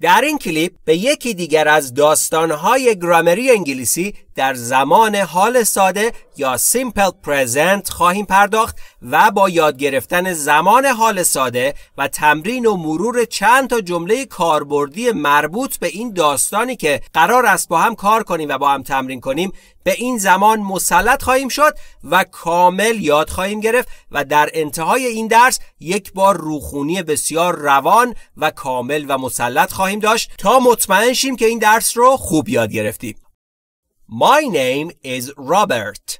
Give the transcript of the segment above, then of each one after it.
در این کلیپ به یکی دیگر از داستانهای گرامری انگلیسی در زمان حال ساده یا سیمپل پرزنت خواهیم پرداخت و با یاد گرفتن زمان حال ساده و تمرین و مرور چند تا جمله کاربردی مربوط به این داستانی که قرار است با هم کار کنیم و با هم تمرین کنیم به این زمان مسلط خواهیم شد و کامل یاد خواهیم گرفت و در انتهای این درس یک بار روخونی بسیار روان و کامل و مسلط خواهیم داشت تا مطمئن شیم که این درس رو خوب یاد گرفتیم My name is Robert.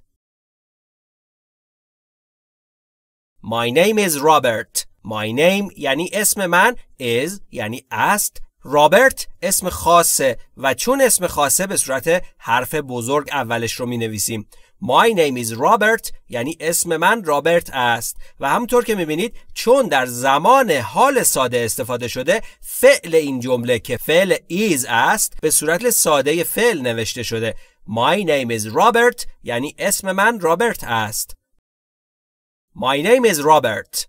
My name is Robert. My name یعنی اسم من is یعنی است رابرت اسم خاصه و چون اسم خاصه به صورت حرف بزرگ اولش رو می نویسیم My name is Robert یعنی اسم من رابرت است و همطور که می بینید چون در زمان حال ساده استفاده شده فعل این جمله که فعل is است به صورت ساده فعل نوشته شده My name is Robert یعنی اسم من رابرت است. My name is Robert.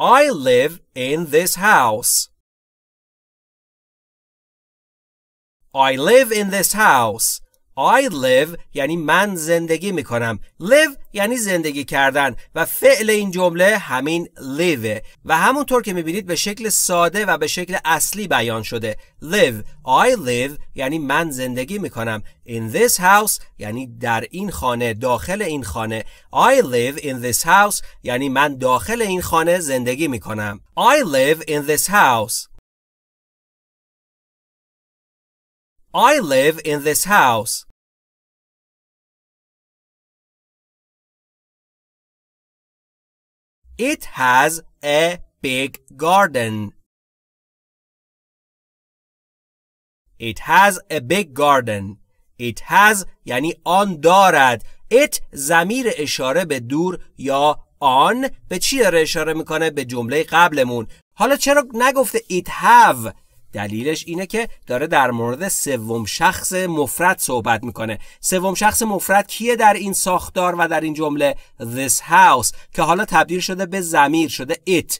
I live in this house. I live in this house. I live یعنی من زندگی می کنم live یعنی زندگی کردن و فعل این جمله همین live و همونطور که می بینید به شکل ساده و به شکل اصلی بیان شده live I live یعنی من زندگی می کنم in this house یعنی در این خانه داخل این خانه I live in this house یعنی من داخل این خانه زندگی می کنم I live in this house I live in this house. It has a big garden. It has a big garden. It has یعنی آن دارد. It زمیر اشاره به دور یا آن به چی داره اشاره میکنه به جمله قبلمون. حالا چرا نگفته it have دلیلش اینه که داره در مورد سوم شخص مفرد صحبت میکنه سوم شخص مفرد کیه در این ساختار و در این جمله this house که حالا تبدیل شده به زمیر شده it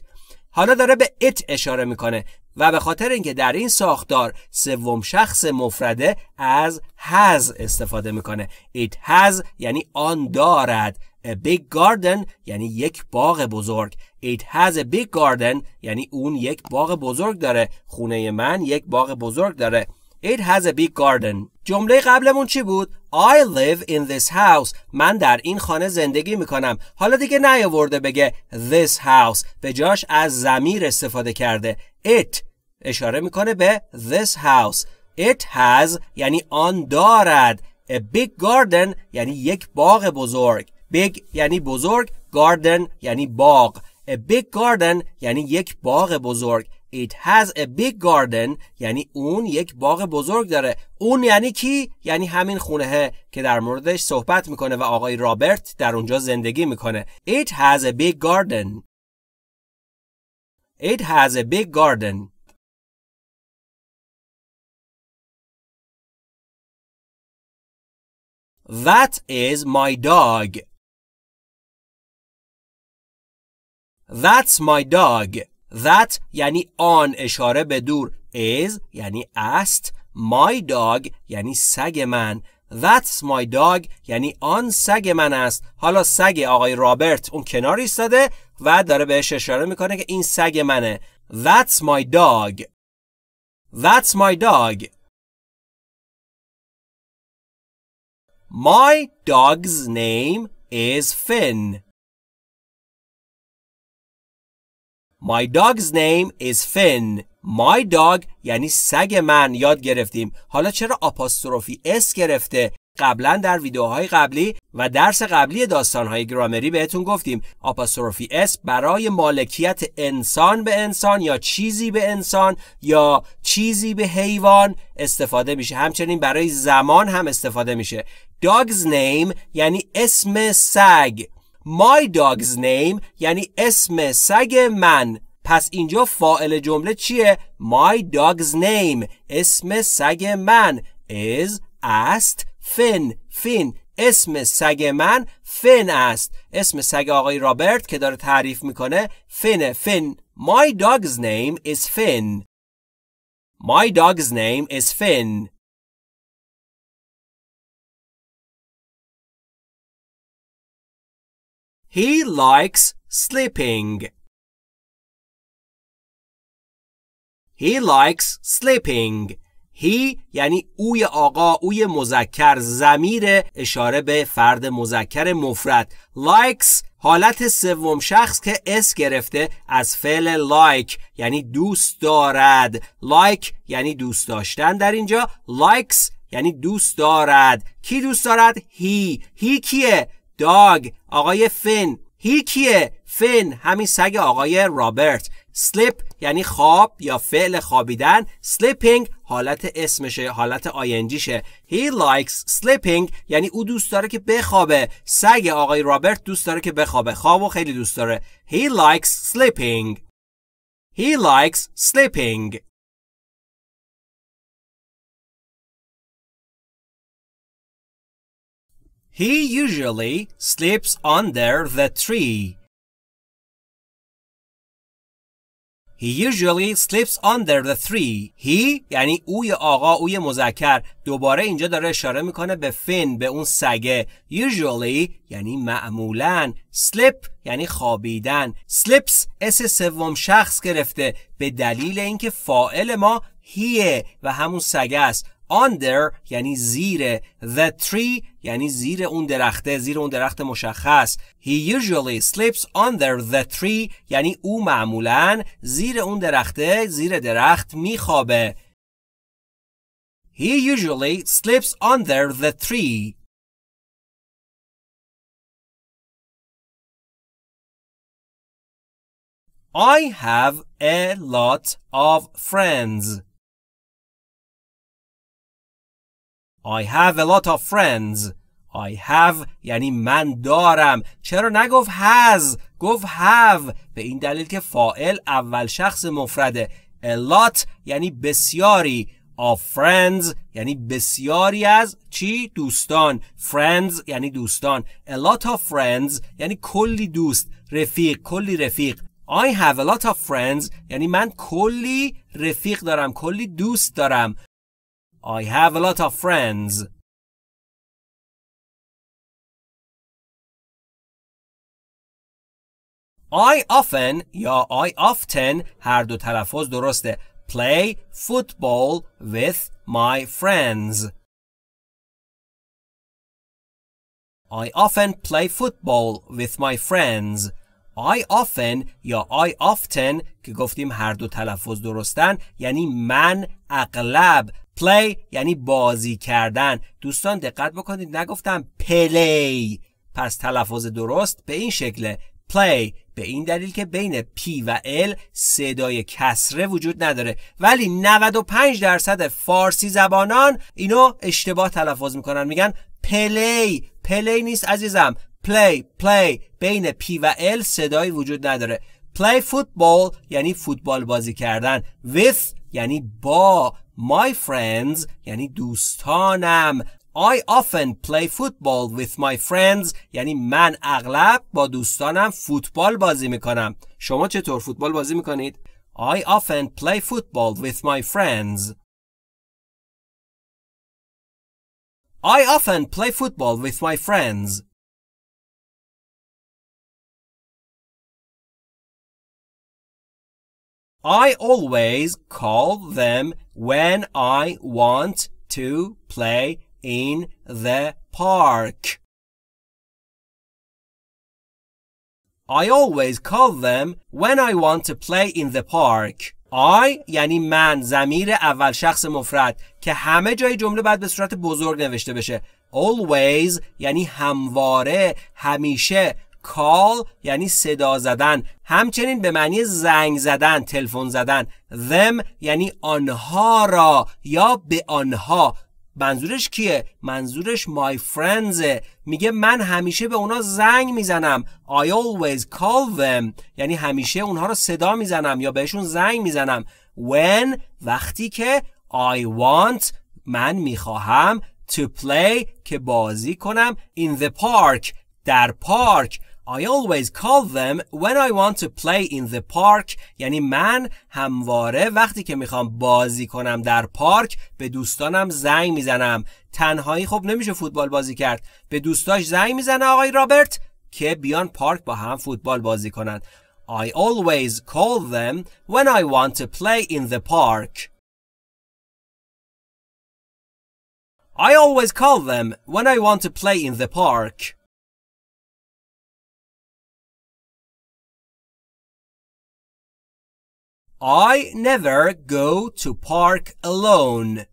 حالا داره به it اشاره میکنه و به خاطر اینکه در این ساختار سوم شخص مفرده از has استفاده میکنه it has یعنی آن دارد A big garden یعنی یک باغ بزرگ. It has a big garden یعنی اون یک باغ بزرگ داره. خونه من یک باغ بزرگ داره. It has a big garden. جمله قبلمون چی بود؟ I live in this house. من در این خانه زندگی میکنم. حالا دیگه نیاورده بگه this house. به جاش از زمیر استفاده کرده. It اشاره میکنه به this house. It has یعنی آن دارد. A big garden یعنی یک باغ بزرگ. big یعنی بزرگ گاردن یعنی باغ a big garden یعنی یک باغ بزرگ It has a big garden یعنی اون یک باغ بزرگ داره اون یعنی کی؟ یعنی همین خونه که در موردش صحبت میکنه و آقای رابرت در اونجا زندگی میکنه It has a big garden It has a big garden That is my dog That's my dog. That یعنی آن اشاره به دور. Is یعنی است. My dog یعنی سگ من. That's my dog یعنی آن سگ من است حالا سگ آقای رابرت اون کنار ایستاده و داره بهش اشاره میکنه که این سگ منه That's my dog That's my dog My dog's name is Finn My dog's name is Finn. My dog یعنی سگ من یاد گرفتیم. حالا چرا آپاستروفی اس گرفته؟ قبلا در ویدیوهای قبلی و درس قبلی داستانهای گرامری بهتون گفتیم آپاستروفی اس برای مالکیت انسان به انسان یا چیزی به انسان یا چیزی به حیوان استفاده میشه همچنین برای زمان هم استفاده میشه Dog's name یعنی اسم سگ my dog's name یعنی اسم سگ من پس اینجا فائل جمله چیه؟ my dog's name اسم سگ من is است فن فین اسم سگ من فن است اسم سگ آقای رابرت که داره تعریف میکنه فن فن my dog's name is فن my dog's name is فن He likes sleeping. He likes sleeping. هی یعنی اوی آقا اوی مزکر زمیر اشاره به فرد مزکر مفرد likes حالت سوم شخص که اس گرفته از فعل like یعنی دوست دارد like یعنی دوست داشتن در اینجا likes یعنی دوست دارد کی دوست دارد هی هی کیه داگ آقای فن هی کیه فن همین سگ آقای رابرت سلیپ یعنی خواب یا فعل خوابیدن سلیپینگ حالت اسمشه حالت آینجیشه هی likes سلیپینگ یعنی او دوست داره که بخوابه سگ آقای رابرت دوست داره که بخوابه خوابو خیلی دوست داره he likes sleeping he likes sleeping He usually sleeps under the tree. He usually sleeps under the tree. He یعنی او یا آقا او مذکر دوباره اینجا داره اشاره میکنه به فین به اون سگه. Usually یعنی معمولا sleep یعنی خوابیدن. Sleeps اس سوم شخص گرفته به دلیل اینکه فاعل ما هیه و همون سگه است. under یعنی زیر the tree یعنی زیر اون درخته زیر اون درخت مشخص he usually sleeps under the tree یعنی او معمولا زیر اون درخته زیر درخت میخوابه he usually sleeps under the tree I have a lot of friends I have a lot of friends. I have یعنی من دارم چرا نگفت has گفت have به این دلیل که فائل اول شخص مفرده a lot یعنی بسیاری of friends یعنی بسیاری از چی دوستان friends یعنی دوستان a lot of friends یعنی کلی دوست رفیق کلی رفیق I have a lot of friends یعنی من کلی رفیق دارم کلی دوست دارم I have a lot of friends. I often یا I often هر دو تلفظ درسته play football with my friends. I often play football with my friends. I often یا I often که گفتیم هر دو تلفظ درستن یعنی من اغلب پلی یعنی بازی کردن دوستان دقت بکنید نگفتم پلی پس تلفظ درست به این شکله پلی به این دلیل که بین پی و ال صدای کسره وجود نداره ولی 95 درصد فارسی زبانان اینو اشتباه تلفظ میکنن میگن پلی پلی نیست عزیزم پلی پلی بین پی و ال صدایی وجود نداره پلی فوتبال یعنی فوتبال بازی کردن with یعنی با My friends یعنی دوستانم I often play football with my friends یعنی من اغلب با دوستانم فوتبال بازی میکنم شما چطور فوتبال بازی میکنید؟ I often play football with my friends I often play football with my friends I always call them when I want to play in the park. I always call them when I want to play in the park. I یعنی من زمیر اول شخص مفرد که همه جای جمله بعد به صورت بزرگ نوشته بشه always یعنی همواره همیشه call یعنی صدا زدن همچنین به معنی زنگ زدن تلفن زدن them یعنی آنها را یا به آنها منظورش کیه؟ منظورش my friends میگه من همیشه به اونا زنگ میزنم I always call them یعنی همیشه اونها رو صدا میزنم یا بهشون زنگ میزنم when وقتی که I want من میخواهم to play که بازی کنم in the park در پارک I always call them when I want to play in the park یعنی من همواره وقتی که میخوام بازی کنم در پارک به دوستانم زنگ میزنم تنهایی خب نمیشه فوتبال بازی کرد به دوستاش زنگ میزنه آقای رابرت که بیان پارک با هم فوتبال بازی کنند I always call them when I want to play in the park I always call them when I want to play in the park I never go to park alone.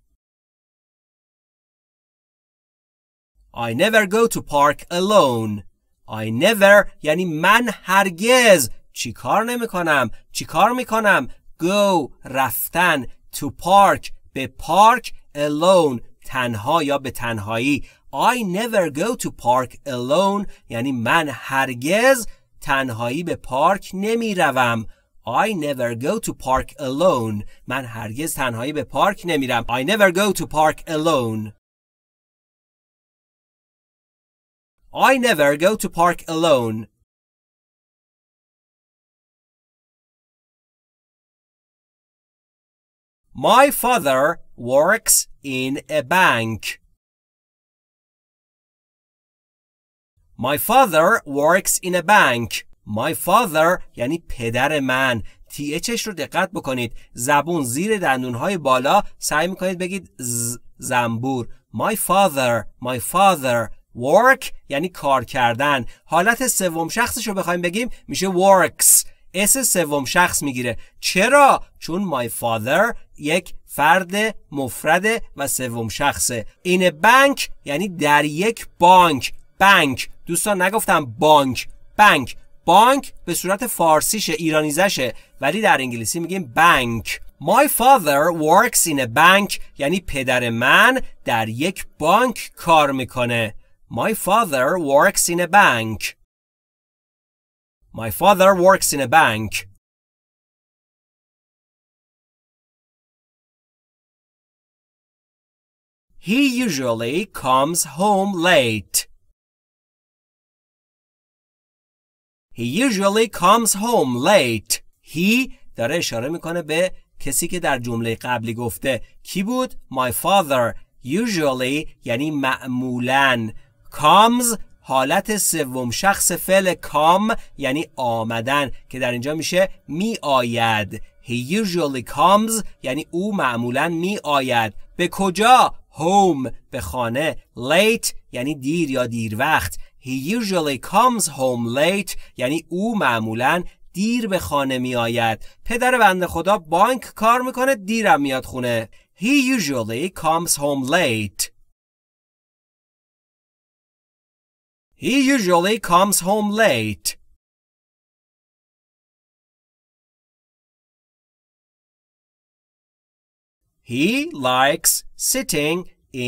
I never go to park alone. I never یعنی من هرگز چی کار نمی کنم؟ چی می کنم؟ Go رفتن to park به park alone تنها یا به تنهایی I never go to park alone یعنی من هرگز تنهایی به پارک نمی I never go to park alone. من هرگز تنهایی به پارک نمیرم. I never go to park alone. I never go to park alone. My father works in a bank. My father works in a bank. My father یعنی پدر من تی چش رو دقت بکنید زبون زیر دندونهای بالا سعی میکنید بگید ز زنبور My father My father Work یعنی کار کردن حالت سوم شخصش رو بخوایم بگیم میشه works اس سوم شخص میگیره چرا چون my father یک فرد مفرد و سوم شخصه این بانک یعنی در یک بانک بانک دوستان نگفتم بانک بانک بانک به صورت فارسیش ایرانیزشه ولی در انگلیسی میگیم بانک My father works in a bank یعنی پدر من در یک بانک کار میکنه My father works in a bank My father works in a bank He usually comes home late He usually comes home late. He داره اشاره میکنه به کسی که در جمله قبلی گفته کی بود؟ My father usually یعنی معمولا comes حالت سوم شخص فعل کام یعنی آمدن که در اینجا میشه می آید He usually comes یعنی او معمولا می آید به کجا؟ home به خانه late یعنی دیر یا دیر وقت He usually comes home late یعنی او معمولا دیر به خانه می آید. پدر بنده خدا بانک کار میکنه دیرم میاد خونه. He usually comes home late. He usually comes home late. He likes sitting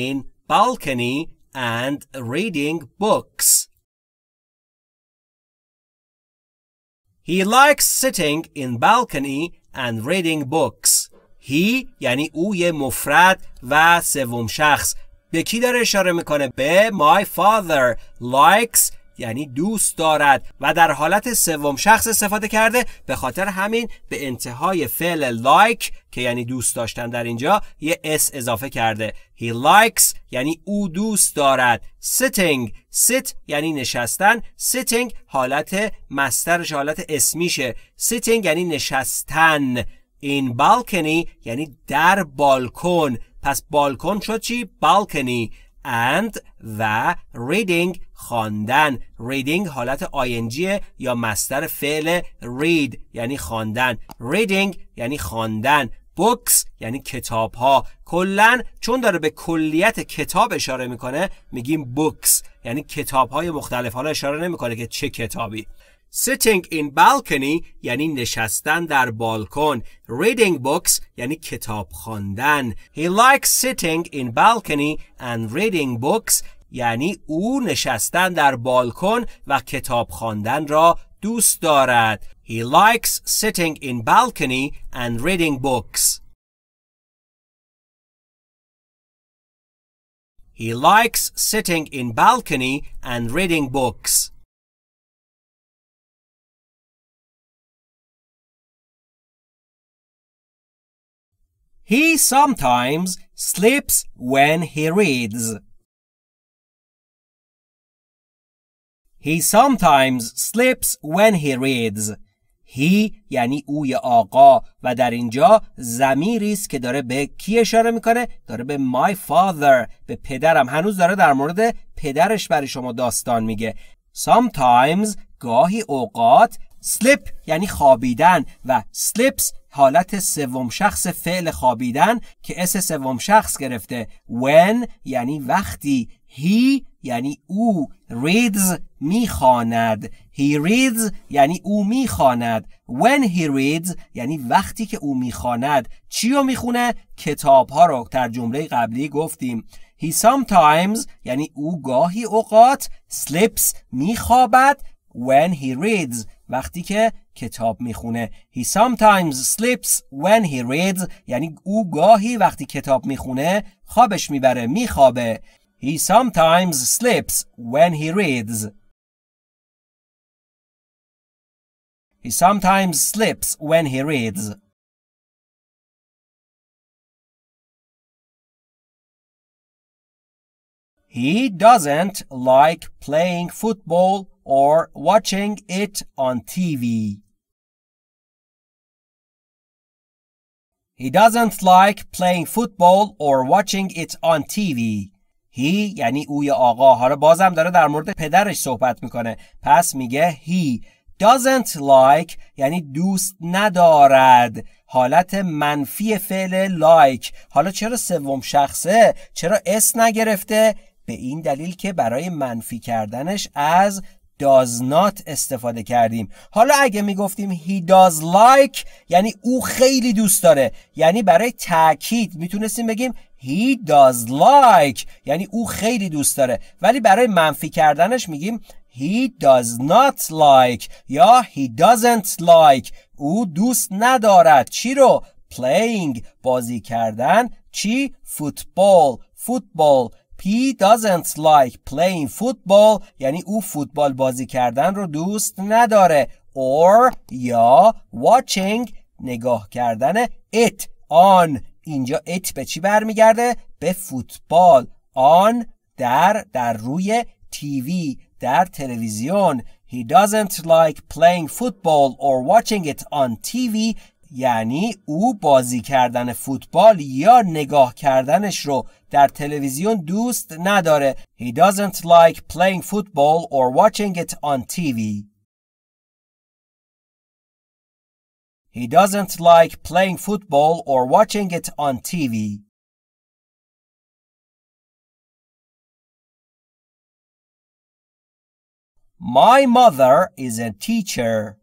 in balcony and reading books. He likes sitting in balcony and reading books. He یعنی او یه مفرد و سوم شخص به کی داره اشاره میکنه به my father likes یعنی دوست دارد و در حالت سوم شخص استفاده کرده به خاطر همین به انتهای فعل لایک like که یعنی دوست داشتن در اینجا یه اس اضافه کرده he likes یعنی او دوست دارد sitting sit یعنی نشستن sitting حالت مسترش حالت اسمیشه sitting یعنی نشستن این بالکنی یعنی در بالکن پس بالکن شد چی؟ بالکنی and و reading خواندن ریدینگ حالت آینجی یا مستر فعل رید. یعنی خواندن ریدینگ یعنی خواندن بوکس یعنی کتاب ها کلا چون داره به کلیت کتاب اشاره میکنه میگیم بوکس یعنی کتاب های مختلف حالا اشاره نمیکنه که چه کتابی Sitting in balcony یعنی نشستن در بالکن. Reading books یعنی کتاب خواندن. He likes sitting in balcony and reading books یعنی او نشستن در بالکن و کتاب خواندن را دوست دارد. He likes sitting in balcony and reading books. He likes sitting in balcony and reading books. He sometimes sleeps when he reads. He sometimes slips when he reads. He یعنی او آقا و در اینجا زمیری است که داره به کی اشاره میکنه داره به my father به پدرم هنوز داره در مورد پدرش برای شما داستان میگه sometimes گاهی اوقات slip یعنی خوابیدن و slips حالت سوم شخص فعل خوابیدن که اس سوم شخص گرفته when یعنی وقتی هی یعنی او ریدز میخواند هی reads یعنی او میخواند when he reads یعنی وقتی که او میخواند چی رو میخونه کتاب ها رو در جمله قبلی گفتیم he sometimes یعنی او گاهی اوقات sleeps میخوابد when he reads وقتی که کتاب میخونه he sometimes sleeps when he reads یعنی او گاهی وقتی کتاب میخونه خوابش میبره میخوابه He sometimes sleeps when he reads. He sometimes sleeps when he reads. He doesn't like playing football or watching it on TV. He doesn't like playing football or watching it on TV. هی یعنی اوی آقا حالا بازم داره در مورد پدرش صحبت میکنه پس میگه هی doesn't like یعنی دوست ندارد حالت منفی فعل like حالا چرا سوم شخصه چرا اس نگرفته به این دلیل که برای منفی کردنش از does not استفاده کردیم حالا اگه میگفتیم he does like یعنی او خیلی دوست داره یعنی برای تاکید میتونستیم بگیم He does like یعنی او خیلی دوست داره ولی برای منفی کردنش میگیم He does not like یا He doesn't like او دوست ندارد چی رو؟ Playing بازی کردن چی؟ فوتبال فوتبال He doesn't like playing football یعنی او فوتبال بازی کردن رو دوست نداره or یا watching نگاه کردن it on اینجا ات به چی برمیگرده به فوتبال آن در در روی تیوی در تلویزیون He doesn't like playing football or watching it on TV یعنی او بازی کردن فوتبال یا نگاه کردنش رو در تلویزیون دوست نداره He doesn't like playing football or watching it on TV He doesn't like playing football or watching it on TV. My mother is a teacher.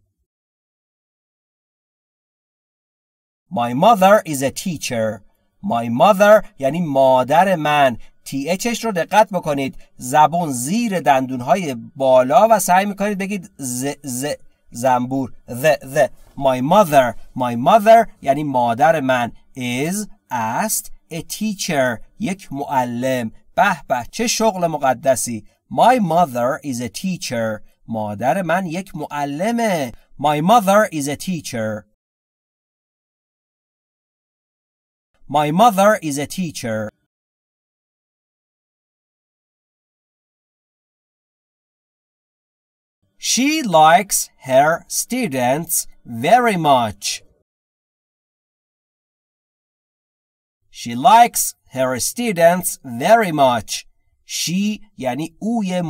My mother is a teacher. My mother یعنی مادر من تی رو دقت بکنید زبون زیر دندونهای بالا و سعی میکنید بگید ز, ز زنبور the the my mother my mother یعنی مادر من is است a teacher یک معلم به به چه شغل مقدسی my mother is a teacher مادر من یک معلمه my mother is a teacher my mother is a teacher She likes her students very much. She likes her students very much. She یعنی او یه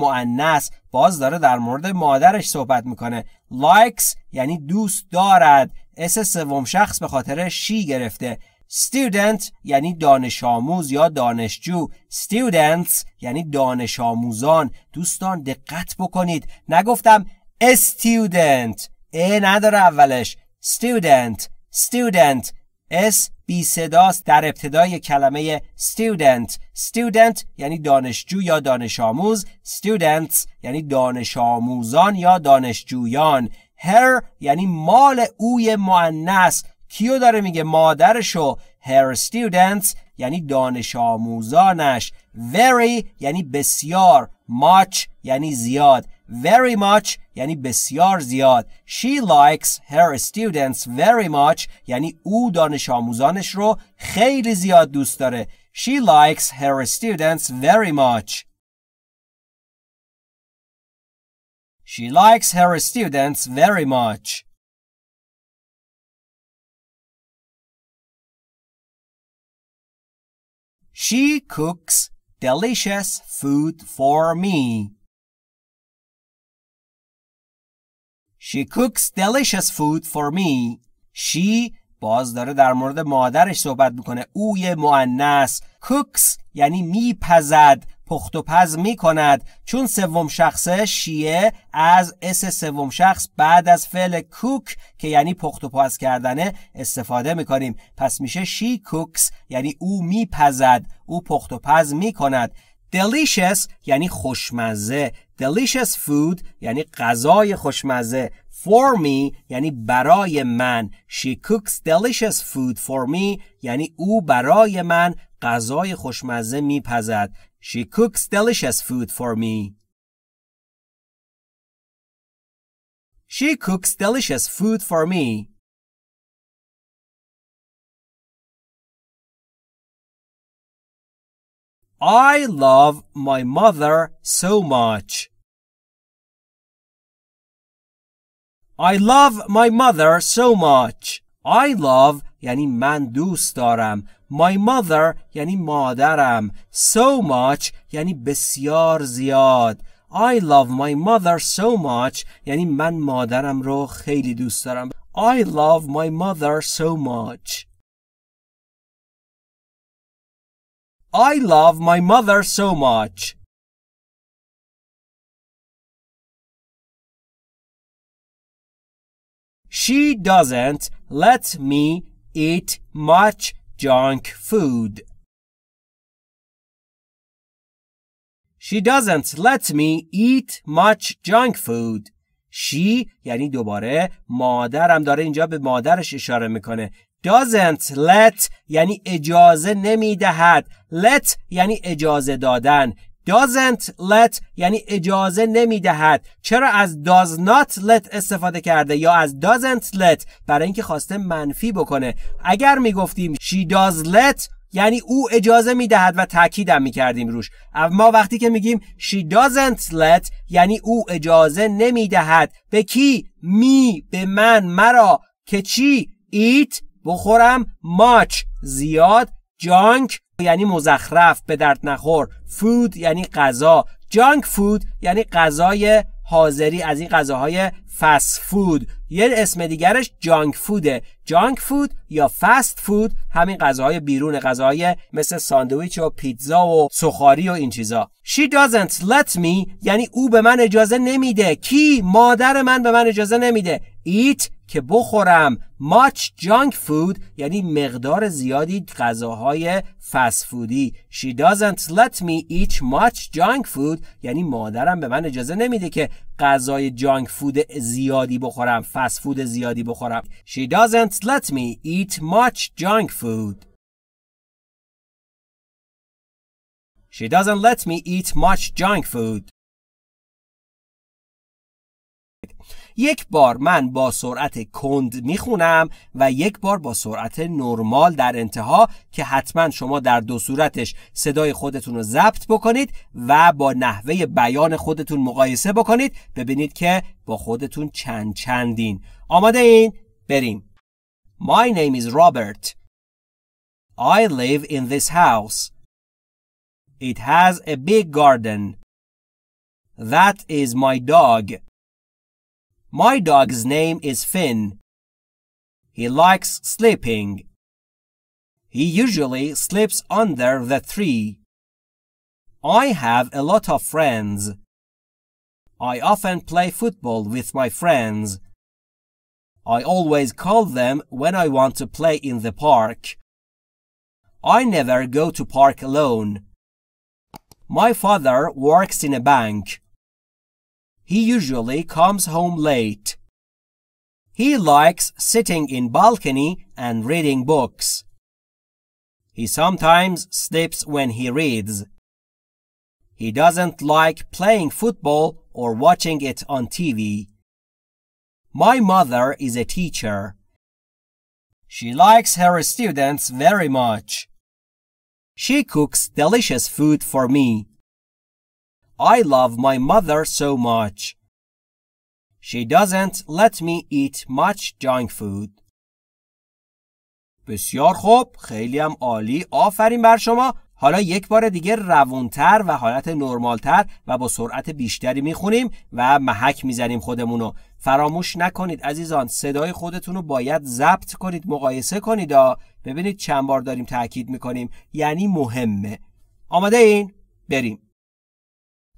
باز داره در مورد مادرش صحبت میکنه likes یعنی دوست دارد اس سوم شخص به خاطر شی گرفته student یعنی دانش آموز یا دانشجو students یعنی دانش آموزان دوستان دقت بکنید نگفتم student ا نداره اولش student student s بی صداست در ابتدای کلمه student student یعنی دانشجو یا دانش آموز students یعنی دانش آموزان یا دانشجویان her یعنی مال اوی معنیس کیو داره میگه مادرشو her students یعنی دانش آموزانش very یعنی بسیار much یعنی زیاد very much یعنی بسیار زیاد she likes her students very much یعنی او دانش آموزانش رو خیلی زیاد دوست داره she likes her students very much she likes her students very much She cooks delicious food for me. She cooks delicious food for me. She باز داره در مورد مادرش صحبت میکنه. او یه مؤنث. cooks یعنی میپزد. پخت و پز می کند چون سوم شخص شیه از اس سوم شخص بعد از فعل کوک که یعنی پخت و پز کردنه استفاده می کنیم پس میشه شی کوکس یعنی او میپزد او پخت و پز می کند delicious یعنی خوشمزه delicious food یعنی غذای خوشمزه for me یعنی برای من she cooks delicious food for me یعنی او برای من غذای خوشمزه میپزد She cooks delicious food for me. She cooks delicious food for me. I love my mother so much. I love my mother so much. I love یعنی من دوست دارم my mother یعنی مادرم so much یعنی بسیار زیاد I love my mother so much یعنی من مادرم رو خیلی دوست دارم I love my mother so much I love my mother so much She doesn't let me eat much junk food. She doesn't let me eat much junk food. She یعنی دوباره مادرم داره اینجا به مادرش اشاره میکنه. Doesn't let یعنی اجازه نمیدهد. Let یعنی اجازه دادن. doesn't let یعنی اجازه نمیدهد چرا از does not let استفاده کرده یا از doesn't let برای اینکه خواسته منفی بکنه اگر میگفتیم she does let یعنی او اجازه میدهد و تاکیدم میکردیم روش اما وقتی که میگیم she doesn't let یعنی او اجازه نمیدهد به کی می به من مرا که چی eat بخورم much زیاد جانک یعنی مزخرف به درد نخور فود یعنی غذا جانک فود یعنی غذای حاضری از این غذاهای فست فود یه اسم دیگرش جانک فوده جانک فود یا فست فود همین غذاهای بیرون غذاهای مثل ساندویچ و پیتزا و سخاری و این چیزا She doesn't let me یعنی او به من اجازه نمیده کی مادر من به من اجازه نمیده eat که بخورم much junk food یعنی مقدار زیادی غذاهای فسفودی she doesn't let me eat much junk food یعنی مادرم به من اجازه نمیده که غذای جانگ فود زیادی بخورم فسفود زیادی بخورم she doesn't let me eat much junk food She doesn't let me eat much junk food. یک بار من با سرعت کند میخونم و یک بار با سرعت نرمال در انتها که حتما شما در دو صورتش صدای خودتون رو ضبط بکنید و با نحوه بیان خودتون مقایسه بکنید ببینید که با خودتون چند چندین آماده این؟ بریم My name is Robert I live in this house It has a big garden That is my dog My dog's name is Finn. He likes sleeping. He usually sleeps under the tree. I have a lot of friends. I often play football with my friends. I always call them when I want to play in the park. I never go to park alone. My father works in a bank he usually comes home late. He likes sitting in balcony and reading books. He sometimes sleeps when he reads. He doesn't like playing football or watching it on TV. My mother is a teacher. She likes her students very much. She cooks delicious food for me. I love my mother so much. She doesn't let me eat much junk food. بسیار خوب خیلی هم عالی آفرین بر شما حالا یک بار دیگه روونتر و حالت نرمالتر و با سرعت بیشتری میخونیم و محک میزنیم خودمونو فراموش نکنید عزیزان صدای خودتونو باید ضبط کنید مقایسه کنید ببینید چند بار داریم تأکید میکنیم یعنی مهمه آماده این بریم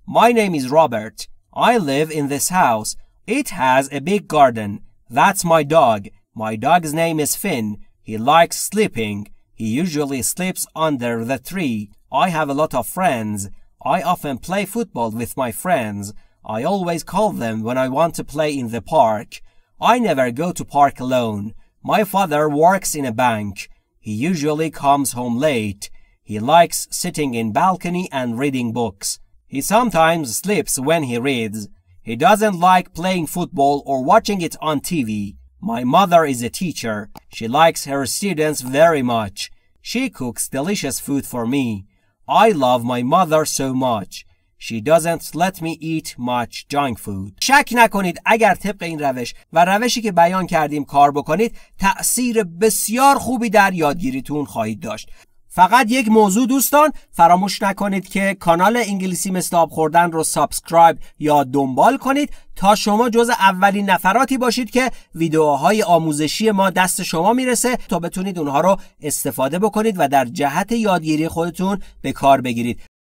My name is Robert. I live in this house. It has a big garden. That's my dog. My dog's name is Finn. He likes sleeping. He usually sleeps under the tree. I have a lot of friends. I often play football with my friends. I always call them when I want to play in the park. I never go to park alone. My father works in a bank. He usually comes home late. He likes sitting in balcony and reading books. He sometimes sleeps when he reads. He doesn't like playing football or watching it on TV. My mother is a teacher. She likes her students very much. She cooks delicious food for me. I love my mother so much. She doesn't let me eat much junk food. شک نکنید اگر طبق این روش و روشی که بیان کردیم کار بکنید تأثیر بسیار خوبی در یادگیریتون خواهید داشت. فقط یک موضوع دوستان فراموش نکنید که کانال انگلیسی مثل خوردن رو سابسکرایب یا دنبال کنید تا شما جز اولین نفراتی باشید که ویدیوهای آموزشی ما دست شما میرسه تا بتونید اونها رو استفاده بکنید و در جهت یادگیری خودتون به کار بگیرید